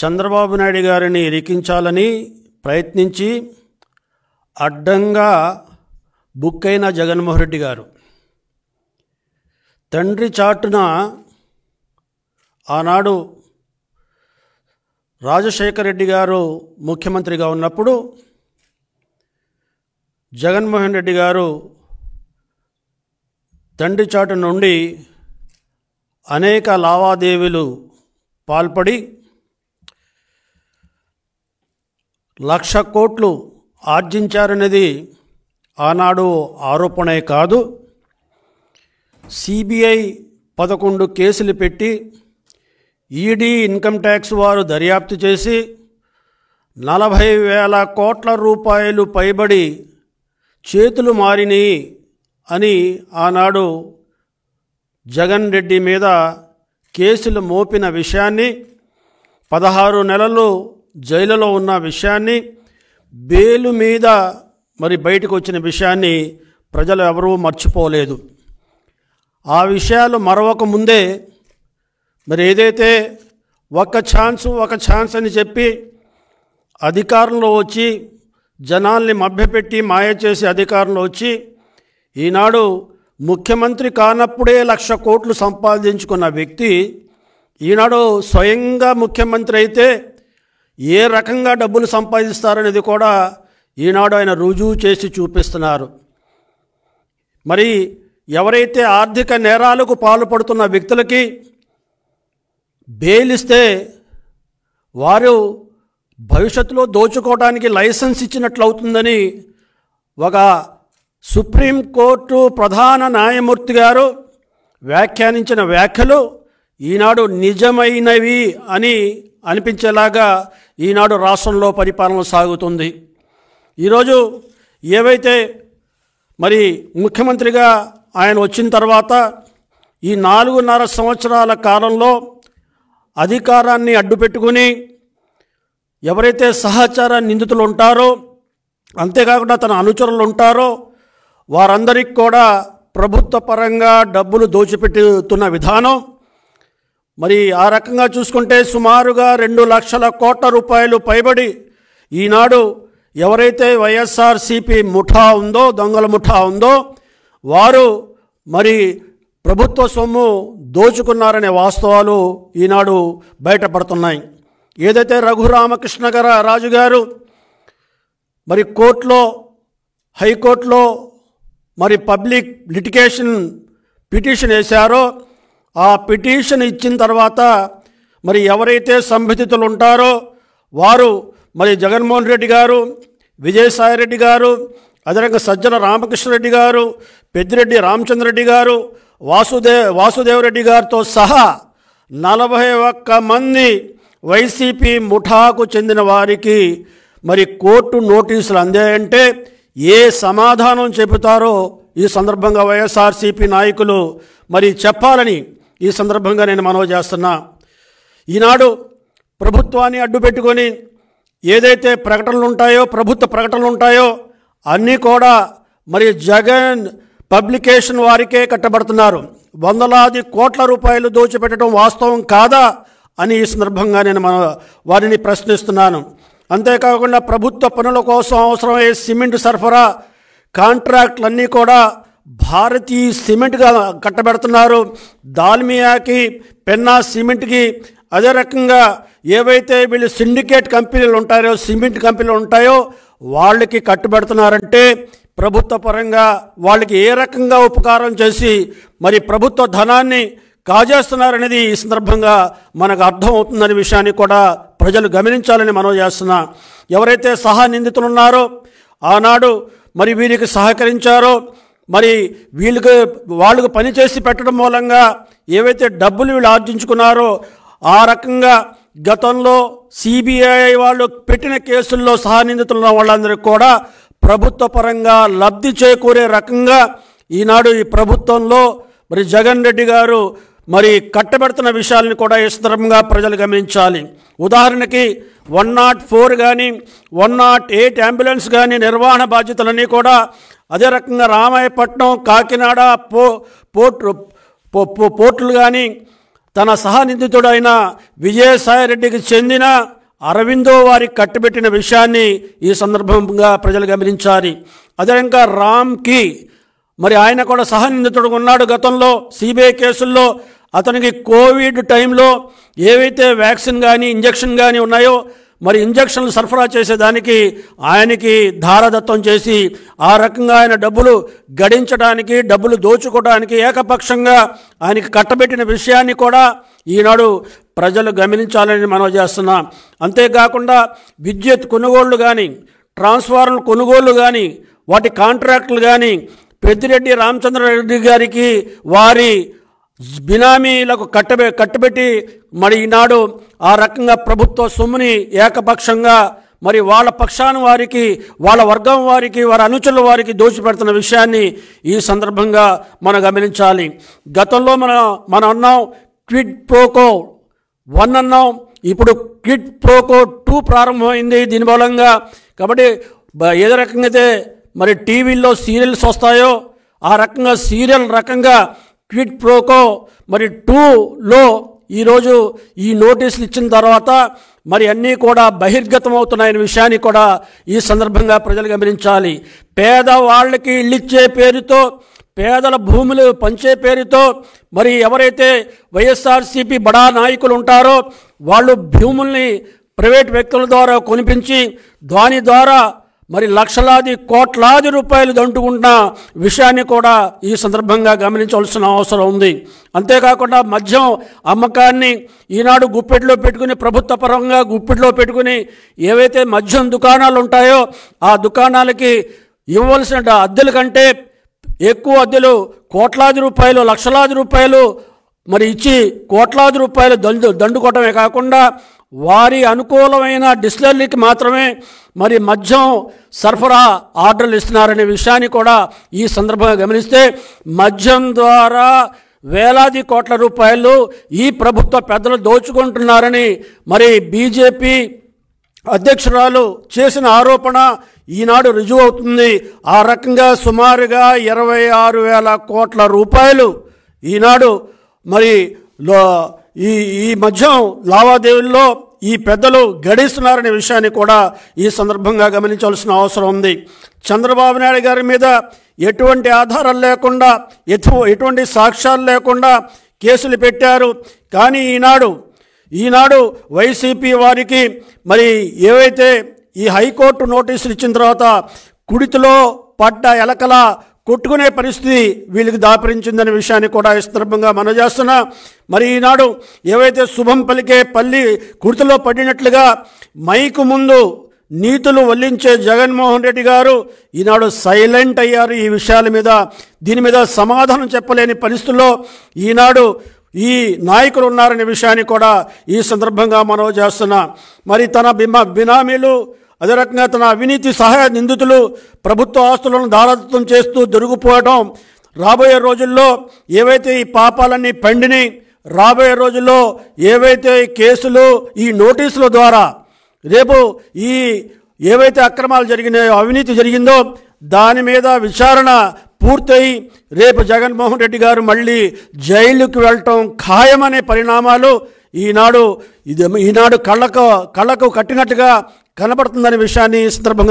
చంద్రబాబు నాయుడు గారిని ఇరికించాలని ప్రయత్నించి అడ్డంగా బుక్ అయిన జగన్మోహన్ రెడ్డి గారు తండ్రి చాటున ఆనాడు రాజశేఖర రెడ్డి గారు ముఖ్యమంత్రిగా ఉన్నప్పుడు జగన్మోహన్ రెడ్డి గారు తండ్రి చాటు నుండి అనేక లావాదేవీలు పాల్పడి లక్ష కోట్లు ఆర్జించారనేది ఆనాడు ఆరోపణే కాదు సిబిఐ పదకొండు కేసులు పెట్టి ఈడీ ఇన్కమ్ ట్యాక్స్ వారు దర్యాప్తు చేసి నలభై వేల కోట్ల రూపాయలు పైబడి చేతులు మారినాయి అని ఆనాడు జగన్ రెడ్డి మీద కేసులు మోపిన విషయాన్ని పదహారు నెలలు జైలులో ఉన్న విషయాన్ని బేలు మీద మరి బయటకు వచ్చిన విషయాన్ని ప్రజలు ఎవరూ మర్చిపోలేదు ఆ విషయాలు మరొక ముందే మరి ఏదైతే ఒక ఛాన్సు ఒక ఛాన్స్ అని చెప్పి అధికారంలో వచ్చి జనాల్ని మభ్యపెట్టి మాయ చేసి అధికారంలో వచ్చి ఈనాడు ముఖ్యమంత్రి కానప్పుడే లక్ష కోట్లు సంపాదించుకున్న వ్యక్తి ఈనాడు స్వయంగా ముఖ్యమంత్రి అయితే ఏ రకంగా డబ్బును సంపాదిస్తారనేది కూడా ఈనాడు ఆయన రుజువు చేసి చూపిస్తున్నారు మరి ఎవరైతే ఆర్థిక నేరాలకు పాల్పడుతున్న వ్యక్తులకి బెయిలిస్తే వారు భవిష్యత్తులో దోచుకోవడానికి లైసెన్స్ ఇచ్చినట్లు అవుతుందని ఒక సుప్రీంకోర్టు ప్రధాన న్యాయమూర్తి గారు వ్యాఖ్యానించిన వ్యాఖ్యలు ఈనాడు నిజమైనవి అని అనిపించేలాగా ఈనాడు రాష్ట్రంలో పరిపాలన సాగుతుంది ఈరోజు ఏవైతే మరి ముఖ్యమంత్రిగా ఆయన వచ్చిన తర్వాత ఈ నాలుగున్నర సంవత్సరాల కాలంలో అధికారాన్ని అడ్డుపెట్టుకుని ఎవరైతే సహచార నిందితులు ఉంటారో అంతేకాకుండా తన అనుచరులు ఉంటారో వారందరికీ కూడా ప్రభుత్వ పరంగా డబ్బులు దోచిపెట్టుతున్న విధానం మరి ఆ రకంగా చూసుకుంటే సుమారుగా రెండు లక్షల కోట్ల రూపాయలు పైబడి ఈనాడు ఎవరైతే వైఎస్ఆర్సిపి ముఠా ఉందో దొంగల ముఠా ఉందో వారు మరి ప్రభుత్వ సొమ్ము దోచుకున్నారనే వాస్తవాలు ఈనాడు బయటపడుతున్నాయి ఏదైతే రఘురామకృష్ణ గారు రాజు గారు మరి కోర్టులో హైకోర్టులో మరి పబ్లిక్ లిటికేషన్ పిటిషన్ వేశారో ఆ పిటిషన్ ఇచ్చిన తర్వాత మరి ఎవరైతే సంబంధితులు ఉంటారో వారు మరి జగన్మోహన్ రెడ్డి గారు విజయసాయి రెడ్డి గారు అదేవిధంగా సజ్జల రామకృష్ణరెడ్డి గారు పెద్దిరెడ్డి రామచంద్రరెడ్డి గారు వాసుదే వాసుదేవరెడ్డి గారితో సహా నలభై ఒక్క మంది వైసీపీ ముఠాకు చెందిన వారికి మరి కోర్టు నోటీసులు అందాయంటే ఏ సమాధానం చెబుతారో ఈ సందర్భంగా వైఎస్ఆర్సీపీ నాయకులు మరి చెప్పాలని ఈ సందర్భంగా నేను మనవి చేస్తున్నా ఈనాడు ప్రభుత్వాన్ని అడ్డుపెట్టుకొని ఏదైతే ప్రకటనలు ఉంటాయో ప్రభుత్వ ప్రకటనలు ఉంటాయో అన్నీ కూడా మరి జగన్ పబ్లికేషన్ వారికే కట్టబడుతున్నారు వందలాది కోట్ల రూపాయలు దోచిపెట్టడం వాస్తవం కాదా అని ఈ సందర్భంగా నేను మన వారిని ప్రశ్నిస్తున్నాను అంతేకాకుండా ప్రభుత్వ పనుల కోసం అవసరమయ్యే సిమెంట్ సరఫరా కాంట్రాక్ట్లన్నీ కూడా భారతీయ సిమెంట్గా కట్టబెడుతున్నారు దాల్మియాకి పెన్నా సిమెంట్కి అదే రకంగా ఏవైతే వీళ్ళు సిండికేట్ కంపెనీలు ఉంటాయో సిమెంట్ కంపెనీలు ఉంటాయో వాళ్ళకి కట్టుబెడుతున్నారంటే ప్రభుత్వ పరంగా వాళ్ళకి ఏ రకంగా ఉపకారం చేసి మరి ప్రభుత్వ ధనాన్ని కాజేస్తున్నారనేది ఈ సందర్భంగా మనకు అర్థమవుతుందనే విషయాన్ని కూడా ప్రజలు గమనించాలని మనం చేస్తున్నా ఎవరైతే సహా నిందితులున్నారో ఆనాడు మరి వీరికి సహకరించారో మరి వీళ్ళకి వాళ్ళకు పనిచేసి పెట్టడం మూలంగా ఏవైతే డబ్బులు వీళ్ళు ఆర్జించుకున్నారో ఆ రకంగా గతంలో సిబిఐ వాళ్ళు పెట్టిన కేసుల్లో ఉన్న వాళ్ళందరికీ కూడా ప్రభుత్వ పరంగా లబ్ధి చేకూరే రకంగా ఈనాడు ఈ ప్రభుత్వంలో మరి జగన్ రెడ్డి గారు మరి కట్టబెడుతున్న విషయాలను కూడా ఈ ప్రజలు గమనించాలి ఉదాహరణకి వన్ నాట్ ఫోర్ కానీ వన్ నాట్ ఎయిట్ అంబులెన్స్ కానీ నిర్వహణ బాధ్యతలన్నీ కూడా అదే రకంగా రామాయపట్నం కాకినాడ పో పోర్టు పోర్టులు కానీ తన సహనిందితుడైన విజయసాయిరెడ్డికి చెందిన అరవిందో వారి కట్టుబెట్టిన విషయాన్ని ఈ సందర్భంగా ప్రజలు గమనించాలి అదేవిధంగా రామ్కి మరి ఆయన కూడా సహనిందితుడు ఉన్నాడు గతంలో సిబిఐ కేసుల్లో అతనికి కోవిడ్ టైంలో ఏవైతే వ్యాక్సిన్ కానీ ఇంజక్షన్ కానీ ఉన్నాయో మరి ఇంజక్షన్లు సరఫరా చేసేదానికి ఆయనకి ధారదత్తం చేసి ఆ రకంగా ఆయన డబ్బులు గడించడానికి డబ్బులు దోచుకోవడానికి ఏకపక్షంగా ఆయనకి కట్టబెట్టిన విషయాన్ని కూడా ఈనాడు ప్రజలు గమనించాలని మనం చేస్తున్నాం అంతేకాకుండా విద్యుత్ కొనుగోళ్లు కానీ ట్రాన్స్ఫార్మర్ కొనుగోళ్లు కానీ వాటి కాంట్రాక్టులు కానీ పెద్దిరెడ్డి రామచంద్రారెడ్డి గారికి వారి బినామీలకు కట్టబె కట్టబెట్టి మరి ఈనాడు ఆ రకంగా ప్రభుత్వ సొమ్ముని ఏకపక్షంగా మరి వాళ్ళ పక్షాన వారికి వాళ్ళ వర్గం వారికి వారి అనుచరుల వారికి దోచిపెడుతున్న విషయాన్ని ఈ సందర్భంగా మనం గమనించాలి గతంలో మనం మనం అన్నాం క్విడ్ ప్రోకో వన్ అన్నాం ఇప్పుడు క్విడ్ ప్రోకో టూ ప్రారంభమైంది దీని బలంగా కాబట్టి ఏదో రకంగా అయితే మరి టీవీల్లో సీరియల్స్ వస్తాయో ఆ రకంగా సీరియల్ రకంగా క్విట్ ప్రోకో మరి టూలో ఈరోజు ఈ నోటీసులు ఇచ్చిన తర్వాత మరి అన్నీ కూడా బహిర్గతం అవుతున్నాయనే విషయాన్ని కూడా ఈ సందర్భంగా ప్రజలు గమనించాలి పేదవాళ్ళకి ఇళ్ళిచ్చే పేరుతో పేదల భూములు పంచే పేరుతో మరి ఎవరైతే వైఎస్ఆర్సీపీ బడా నాయకులు ఉంటారో వాళ్ళు భూముల్ని ప్రైవేట్ వ్యక్తుల ద్వారా కొనిపించి దాని ద్వారా మరి లక్షలాది కోట్లాది రూపాయలు దండుకుంటున్న విషయాన్ని కూడా ఈ సందర్భంగా గమనించవలసిన అవసరం ఉంది అంతేకాకుండా మద్యం అమ్మకాన్ని ఈనాడు గుప్పెట్లో పెట్టుకుని ప్రభుత్వ పరంగా గుప్పెట్లో పెట్టుకుని ఏవైతే మద్యం దుకాణాలు ఉంటాయో ఆ దుకాణాలకి ఇవ్వవలసిన అద్దెల కంటే ఎక్కువ అద్దెలు కోట్లాది రూపాయలు లక్షలాది రూపాయలు మరి ఇచ్చి కోట్లాది రూపాయలు దండు దండుకోవటమే కాకుండా వారి అనుకూలమైన డిస్టిలర్లకి మాత్రమే మరి మద్యం సరఫరా ఆర్డర్లు ఇస్తున్నారనే విషయాన్ని కూడా ఈ సందర్భంగా గమనిస్తే మద్యం ద్వారా వేలాది కోట్ల రూపాయలు ఈ ప్రభుత్వ పెద్దలు దోచుకుంటున్నారని మరి బీజేపీ అధ్యక్షురాలు చేసిన ఆరోపణ ఈనాడు రుజువు అవుతుంది ఆ రకంగా సుమారుగా ఇరవై ఆరు వేల కోట్ల రూపాయలు ఈనాడు మరి ఈ ఈ మధ్య లావాదేవీల్లో ఈ పెద్దలు గడిస్తున్నారనే విషయాన్ని కూడా ఈ సందర్భంగా గమనించాల్సిన అవసరం ఉంది చంద్రబాబు నాయుడు గారి మీద ఎటువంటి ఆధారాలు లేకుండా ఎటు ఎటువంటి సాక్ష్యాలు లేకుండా కేసులు పెట్టారు కానీ ఈనాడు ఈనాడు వైసీపీ వారికి మరి ఏవైతే ఈ హైకోర్టు నోటీసులు ఇచ్చిన తర్వాత కుడితిలో పడ్డ ఎలకల కొట్టుకునే పరిస్థితి వీళ్ళకి దాపరించిందనే విషయాన్ని కూడా ఈ సందర్భంగా మనం చేస్తున్నా మరి ఈనాడు ఏవైతే శుభం పలికే పల్లి కుర్తలో పడినట్లుగా మైకు ముందు నీతులు వల్లించే జగన్మోహన్ రెడ్డి గారు ఈనాడు సైలెంట్ అయ్యారు ఈ విషయాల మీద దీని మీద సమాధానం చెప్పలేని పరిస్థితుల్లో ఈనాడు ఈ నాయకులు ఉన్నారనే విషయాన్ని కూడా ఈ సందర్భంగా మనం చేస్తున్నా మరి తన బిమ్మ బినామీలు అదే రకంగా తన అవినీతి సహాయ నిందితులు ప్రభుత్వ ఆస్తులను దారత్వం చేస్తూ దొరికిపోవటం రాబోయే రోజుల్లో ఏవైతే ఈ పాపాలన్నీ పండిని రాబోయే రోజుల్లో ఏవైతే ఈ కేసులు ఈ నోటీసుల ద్వారా రేపు ఈ ఏవైతే అక్రమాలు జరిగినాయో అవినీతి జరిగిందో దాని మీద విచారణ పూర్తయి రేపు జగన్మోహన్ రెడ్డి గారు మళ్ళీ జైలుకి వెళ్ళటం ఖాయమనే పరిణామాలు ఈనాడు ఇది ఈనాడు కళ్ళకు కళ్ళకు కట్టినట్టుగా కనబడుతుందనే విషయాన్ని సందర్భంగా